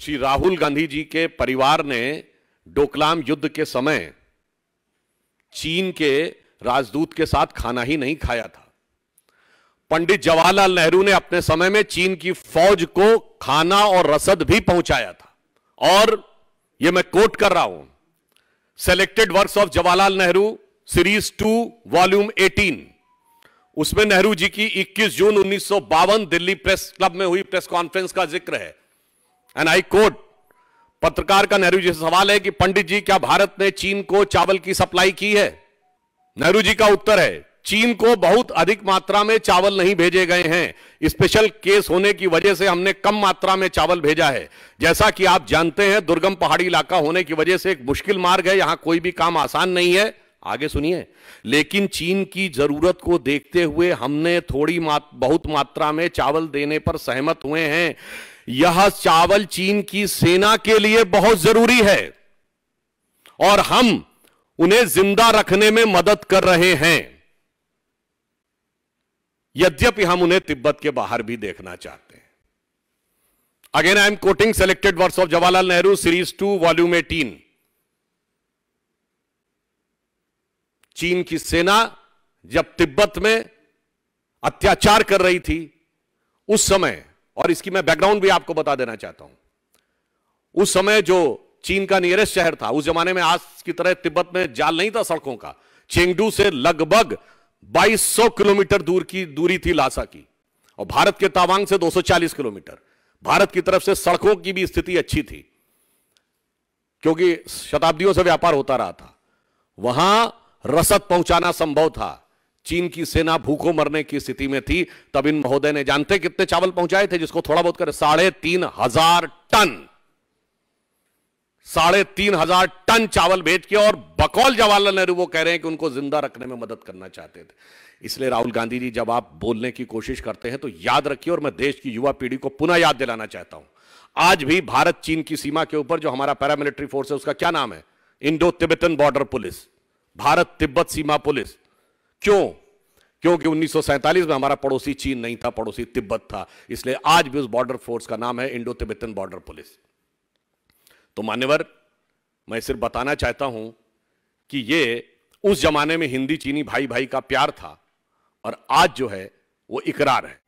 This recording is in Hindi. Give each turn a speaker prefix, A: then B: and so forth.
A: श्री राहुल गांधी जी के परिवार ने डोकलाम युद्ध के समय चीन के राजदूत के साथ खाना ही नहीं खाया था पंडित जवाहरलाल नेहरू ने अपने समय में चीन की फौज को खाना और रसद भी पहुंचाया था और यह मैं कोट कर रहा हूं selected works of Jawaharlal Nehru series two volume 18 उसमें नेहरू जी की 21 जून उन्नीस दिल्ली प्रेस क्लब में हुई प्रेस कॉन्फ्रेंस का जिक्र है एंड आई कोट पत्रकार का नेहरू जी से सवाल है कि पंडित जी क्या भारत ने चीन को चावल की सप्लाई की है नेहरू जी का उत्तर है चीन को बहुत अधिक मात्रा में चावल नहीं भेजे गए हैं स्पेशल केस होने की वजह से हमने कम मात्रा में चावल भेजा है जैसा कि आप जानते हैं दुर्गम पहाड़ी इलाका होने की वजह से एक मुश्किल मार्ग है यहां कोई भी काम आसान नहीं है आगे सुनिए लेकिन चीन की जरूरत को देखते हुए हमने थोड़ी मात, बहुत मात्रा में चावल देने पर सहमत हुए हैं यह चावल चीन की सेना के लिए बहुत जरूरी है और हम उन्हें जिंदा रखने में मदद कर रहे हैं यद्यपि हम उन्हें तिब्बत के बाहर भी देखना चाहते हैं again I am quoting selected words of Jawaharlal Nehru series two volume eighteen चीन की सेना जब तिब्बत में अत्याचार कर रही थी उस समय और इसकी मैं बैकग्राउंड भी आपको बता देना चाहता हूं उस समय जो चीन का नियरेस्ट शहर था उस जमाने में आज की तरह तिब्बत में जाल नहीं था सड़कों का चेंगडू से लगभग 2200 किलोमीटर दूर की दूरी थी लासा की और भारत के तावांग से 240 किलोमीटर भारत की तरफ से सड़कों की भी स्थिति अच्छी थी क्योंकि शताब्दियों से व्यापार होता रहा था वहां रसद पहुंचाना संभव था चीन की सेना भूखों मरने की स्थिति में थी तब इन महोदय ने जानते कितने चावल पहुंचाए थे जिसको थोड़ा बहुत कर साढ़े तीन हजार टन साढ़े तीन हजार टन चावल भेज के और बकौल जवाहरलाल नेहरू वो कह रहे हैं कि उनको जिंदा रखने में मदद करना चाहते थे इसलिए राहुल गांधी जी जब आप बोलने की कोशिश करते हैं तो याद रखिए और मैं देश की युवा पीढ़ी को पुनः याद दिलाना चाहता हूं आज भी भारत चीन की सीमा के ऊपर जो हमारा पैरामिलिट्री फोर्स है उसका क्या नाम है Indo Tibetan border police Bharat तिब्बत सीमा पुलिस क्यों क्योंकि उन्नीस में हमारा पड़ोसी चीन नहीं था पड़ोसी तिब्बत था इसलिए आज भी उस बॉर्डर फोर्स का नाम है इंडो तिब्बतन बॉर्डर पुलिस तो मान्यवर मैं सिर्फ बताना चाहता हूं कि ये उस जमाने में हिंदी चीनी भाई भाई का प्यार था और आज जो है वो इकरार है